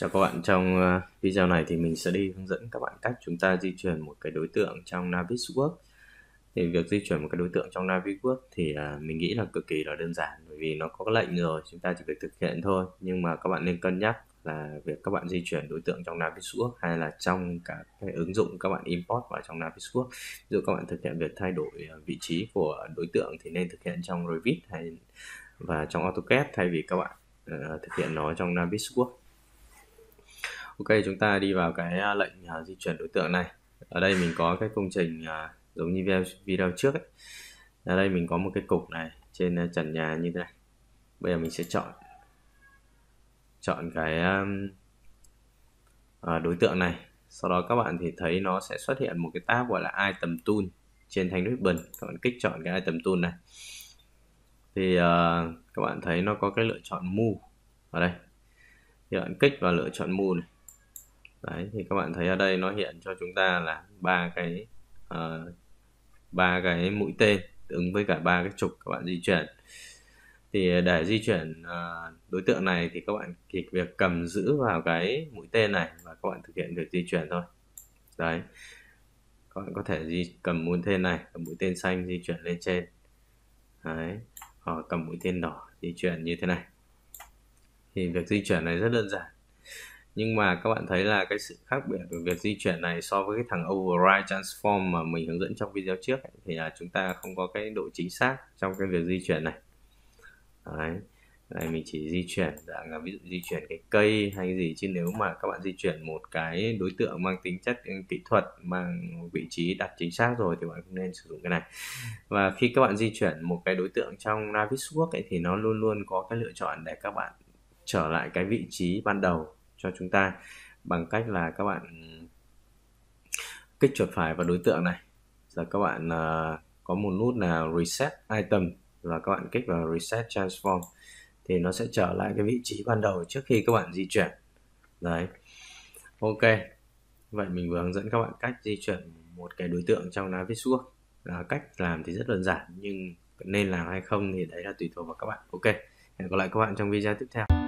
Chào các bạn, trong ờ, video này thì mình sẽ đi hướng dẫn các bạn cách chúng ta di chuyển một cái đối tượng trong Navisworks. Thì việc di chuyển một cái đối tượng trong Navisworks thì ờ, mình nghĩ là cực kỳ là đơn giản bởi vì nó có lệnh rồi, chúng ta chỉ việc thực hiện thôi. Nhưng mà các bạn nên cân nhắc là việc các bạn di chuyển đối tượng trong Navisworks hay là trong cả cái ứng dụng các bạn import vào trong Navisworks. Ví dụ các bạn thực hiện việc thay đổi ờ, vị trí của đối tượng thì nên thực hiện trong Revit hay và trong AutoCAD thay vì các bạn uh, thực hiện nó trong Navisworks Ok, chúng ta đi vào cái à, lệnh à, di chuyển đối tượng này. Ở đây mình có cái công trình à, giống như video, video trước ấy. Ở đây mình có một cái cục này trên trần nhà như thế này. Bây giờ mình sẽ chọn chọn cái đối tượng này. Sau đó các bạn thì thấy nó sẽ xuất hiện một cái tab gọi là item tool trên thanh ribbon. Các bạn kích chọn cái item tool này. Thì uh, các bạn thấy nó có cái lựa chọn mu ở đây. Thì bạn kích vào lựa chọn mu này đấy thì các bạn thấy ở đây nó hiện cho chúng ta là ba cái ờ, ba uh, cái mũi tên ứng với cả ba cái trục các bạn di chuyển thì để di chuyển uh, đối tượng này thì các bạn chỉ việc cầm giữ vào cái mũi tên này và các bạn thực hiện việc di chuyển thôi đấy các bạn có thể di cầm mũi tên này cầm mũi tên xanh di chuyển lên trên đấy hoặc cầm mũi tên đỏ di chuyển như thế này thì việc di chuyển này rất đơn giản nhưng mà các bạn thấy là cái sự khác biệt của việc di chuyển này so với cái thằng override transform mà mình hướng dẫn trong video trước ấy, thì là chúng ta không có cái độ chính xác trong cái việc di chuyển này đấy đây mình chỉ di chuyển dạng là ví dụ di chuyển cái cây hay gì chứ nếu mà các bạn di chuyển một cái đối tượng mang tính chất ừ, kỹ thuật mang vị trí đặt chính xác rồi thì bạn không nên sử dụng cái này và khi các bạn di chuyển một cái đối tượng trong Navisworks ấy thì nó luôn luôn có cái lựa chọn để các bạn trở lại cái vị trí ban đầu cho chúng ta bằng cách là các bạn kích chuột phải vào đối tượng này rồi các bạn uh, có một nút là reset item và các bạn kích vào reset transform thì nó sẽ trở lại cái vị trí ban đầu trước khi các bạn di chuyển đấy ok vậy mình vừa hướng dẫn các bạn cách di chuyển một cái đối tượng trong Navisworks là ờ, cách làm thì rất đơn giản nhưng nên làm hay không thì đấy là tùy thuộc vào các bạn ok hẹn gặp lại các bạn trong video tiếp theo